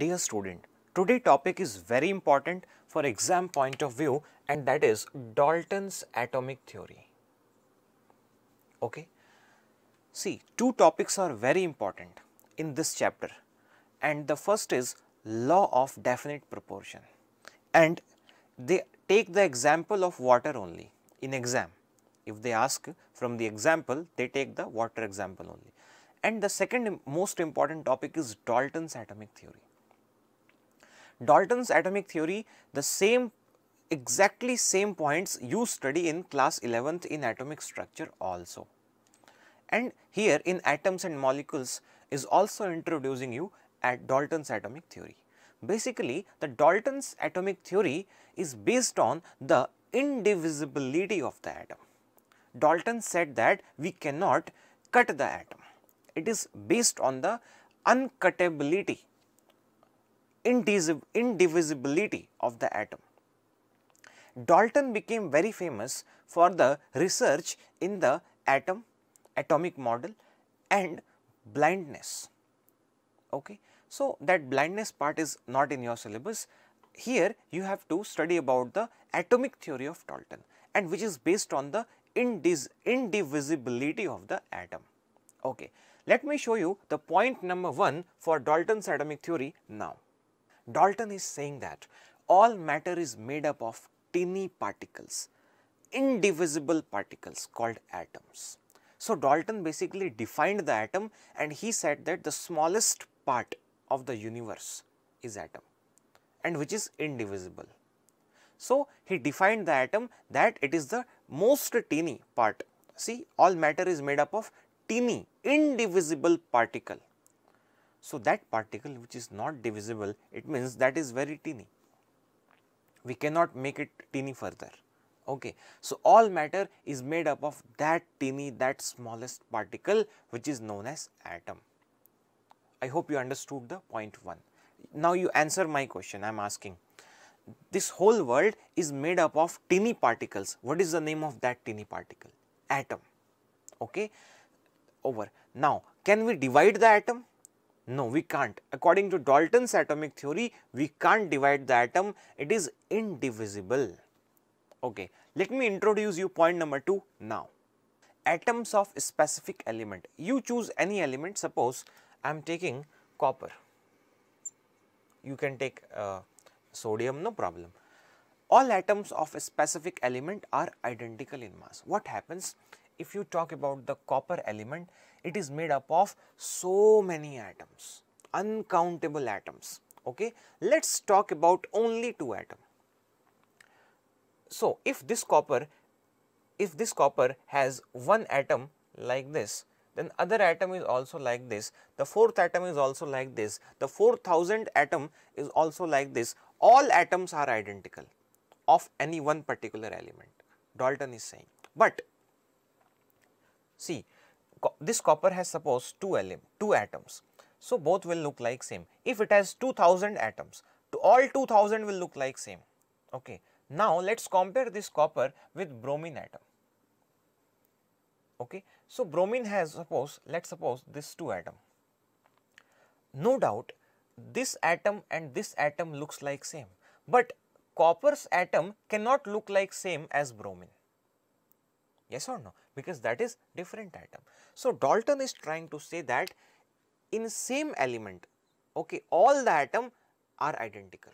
Dear student, today topic is very important for exam point of view and that is Dalton's atomic theory. Okay. See, two topics are very important in this chapter and the first is law of definite proportion and they take the example of water only in exam. If they ask from the example, they take the water example only. And the second most important topic is Dalton's atomic theory. Dalton's atomic theory, the same exactly same points you study in class 11th in atomic structure also. And here in atoms and molecules is also introducing you at Dalton's atomic theory. Basically, the Dalton's atomic theory is based on the indivisibility of the atom. Dalton said that we cannot cut the atom. It is based on the uncuttability indivisibility of the atom. Dalton became very famous for the research in the atom, atomic model and blindness. Okay. So, that blindness part is not in your syllabus. Here you have to study about the atomic theory of Dalton and which is based on the indivisibility of the atom. Okay. Let me show you the point number 1 for Dalton's atomic theory now. Dalton is saying that all matter is made up of tiny particles, indivisible particles called atoms. So, Dalton basically defined the atom and he said that the smallest part of the universe is atom and which is indivisible. So, he defined the atom that it is the most teeny part. See all matter is made up of teeny indivisible particle so, that particle which is not divisible it means that is very teeny, we cannot make it teeny further. Okay. So, all matter is made up of that teeny that smallest particle which is known as atom. I hope you understood the point 1. Now, you answer my question I am asking this whole world is made up of teeny particles. What is the name of that teeny particle? Atom. Okay. Over. Now, can we divide the atom? No, we can't. According to Dalton's atomic theory, we can't divide the atom. It is indivisible. Okay, let me introduce you point number 2 now. Atoms of specific element. You choose any element. Suppose I am taking copper. You can take uh, sodium, no problem. All atoms of a specific element are identical in mass. What happens? if you talk about the copper element, it is made up of so many atoms, uncountable atoms. Okay, let's talk about only two atoms. So, if this copper, if this copper has one atom like this, then other atom is also like this, the fourth atom is also like this, the 4000th atom is also like this, all atoms are identical of any one particular element, Dalton is saying. But See, co this copper has suppose two, two atoms. So, both will look like same. If it has 2000 atoms, to all 2000 will look like same. Okay. Now, let us compare this copper with bromine atom. Okay. So, bromine has suppose, let us suppose this 2 atom. No doubt, this atom and this atom looks like same, but copper's atom cannot look like same as bromine yes or no because that is different atom. So, Dalton is trying to say that in same element okay all the atom are identical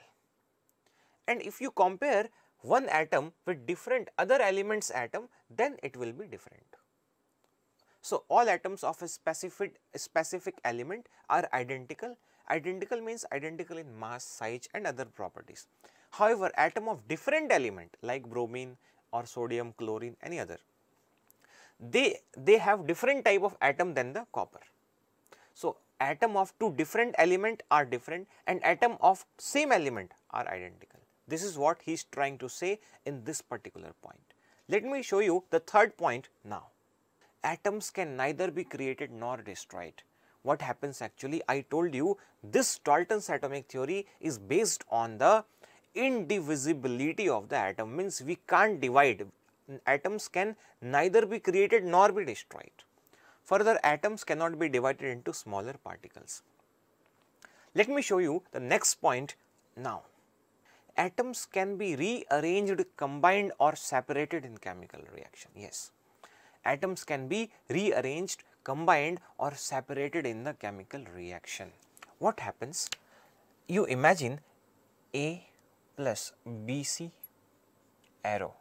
and if you compare one atom with different other elements atom then it will be different. So, all atoms of a specific specific element are identical identical means identical in mass size and other properties. However, atom of different element like bromine or sodium chlorine any other they, they have different type of atom than the copper. So, atom of two different element are different and atom of same element are identical. This is what he is trying to say in this particular point. Let me show you the third point now. Atoms can neither be created nor destroyed. What happens actually? I told you this Dalton's atomic theory is based on the indivisibility of the atom means we can't divide atoms can neither be created nor be destroyed. Further, atoms cannot be divided into smaller particles. Let me show you the next point now. Atoms can be rearranged, combined or separated in chemical reaction. Yes, atoms can be rearranged, combined or separated in the chemical reaction. What happens? You imagine A plus BC arrow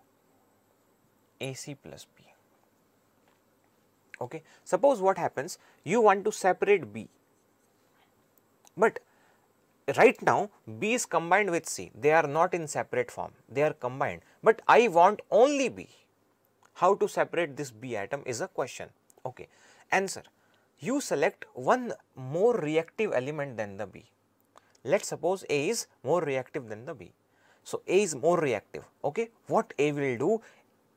AC plus B. Okay. Suppose what happens, you want to separate B, but right now B is combined with C, they are not in separate form, they are combined, but I want only B. How to separate this B atom is a question. Okay. Answer, you select one more reactive element than the B. Let us suppose A is more reactive than the B. So, A is more reactive. Okay. What A will do?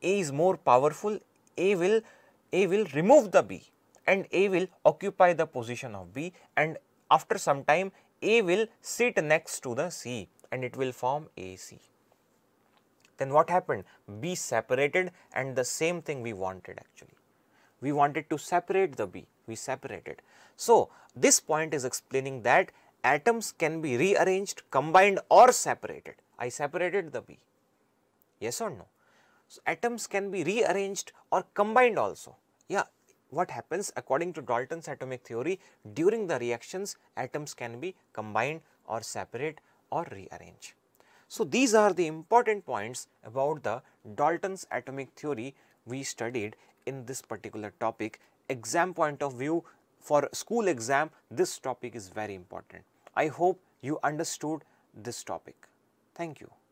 A is more powerful, A will, A will remove the B and A will occupy the position of B and after some time A will sit next to the C and it will form AC. Then what happened? B separated and the same thing we wanted actually. We wanted to separate the B, we separated. So, this point is explaining that atoms can be rearranged, combined or separated. I separated the B. Yes or no? So, atoms can be rearranged or combined also. Yeah, what happens according to Dalton's atomic theory during the reactions atoms can be combined or separate or rearrange. So, these are the important points about the Dalton's atomic theory we studied in this particular topic. Exam point of view for school exam this topic is very important. I hope you understood this topic. Thank you.